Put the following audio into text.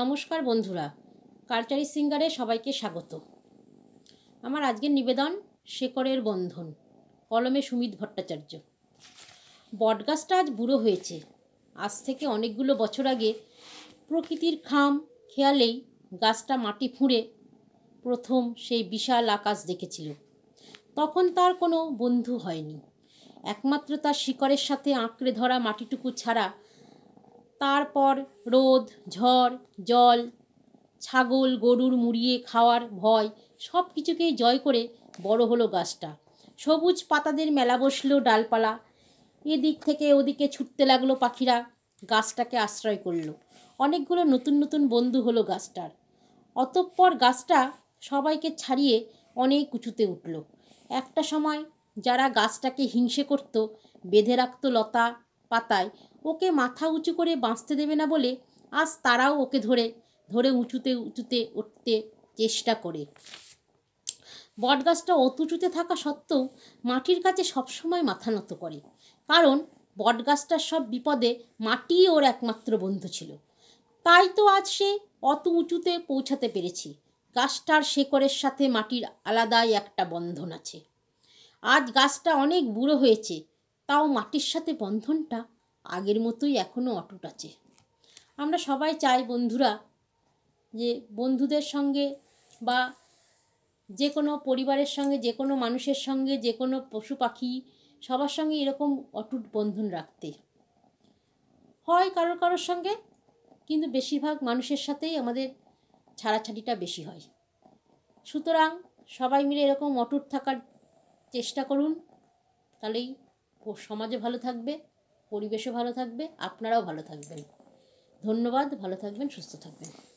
নমস্কার বন্ধুরা কালচারি সিঙ্গারে সবাইকে স্বাগত আমার আজকের নিবেদন শেকরের বন্ধন কলমে সুমিত ভট্টাচার্য বটগাছটা আজ বুড়ো হয়েছে আজ থেকে অনেকগুলো বছর আগে প্রকৃতির খাম খেয়ালেই গাছটা মাটি ফুঁড়ে প্রথম সেই বিশাল আকাশ দেখেছিল তখন তার কোনো বন্ধু হয়নি একমাত্র তার শিকড়ের সাথে আঁকড়ে ধরা মাটিটুকু ছাড়া তারপর রোদ ঝড় জল ছাগল গরুর মুড়িয়ে খাওয়ার ভয় সব কিছুকেই জয় করে বড় হলো গাছটা সবুজ পাতাদের মেলা বসলো ডালপালা এদিক থেকে ওদিকে ছুটতে লাগলো পাখিরা গাছটাকে আশ্রয় করলো অনেকগুলো নতুন নতুন বন্ধু হলো গাছটার অতঃপর গাছটা সবাইকে ছাড়িয়ে অনেক উঁচুতে উঠল একটা সময় যারা গাছটাকে হিংসে করত বেঁধে রাখত লতা পাতায় ওকে মাথা উঁচু করে বাঁচতে দেবে না বলে আজ তারাও ওকে ধরে ধরে উঁচুতে উঁচুতে উঠতে চেষ্টা করে বটগাছটা অতুচুতে থাকা সত্ত্বেও মাটির কাছে সবসময় মাথা নত করে কারণ বটগাছটার সব বিপদে মাটি ওর একমাত্র বন্ধু ছিল তাই তো আজ সে অত উঁচুতে পৌঁছাতে পেরেছি গাছটার শেকড়ের সাথে মাটির আলাদাই একটা বন্ধন আছে আজ গাছটা অনেক বুড়ো হয়েছে তাও মাটির সাথে বন্ধনটা আগের মতোই এখনও অটুট আছে আমরা সবাই চাই বন্ধুরা যে বন্ধুদের সঙ্গে বা যে কোনো পরিবারের সঙ্গে যে কোনো মানুষের সঙ্গে যে কোনো পশু পাখি সবার সঙ্গে এরকম অটুট বন্ধন রাখতে হয় কারোর কারোর সঙ্গে কিন্তু বেশিরভাগ মানুষের সাথেই আমাদের ছাড়াছাড়িটা বেশি হয় সুতরাং সবাই মিলে এরকম অটুট থাকার চেষ্টা করুন তাহলেই সমাজে ভালো থাকবে পরিবেশও ভালো থাকবে আপনারাও ভালো থাকবেন ধন্যবাদ ভালো থাকবেন সুস্থ থাকবেন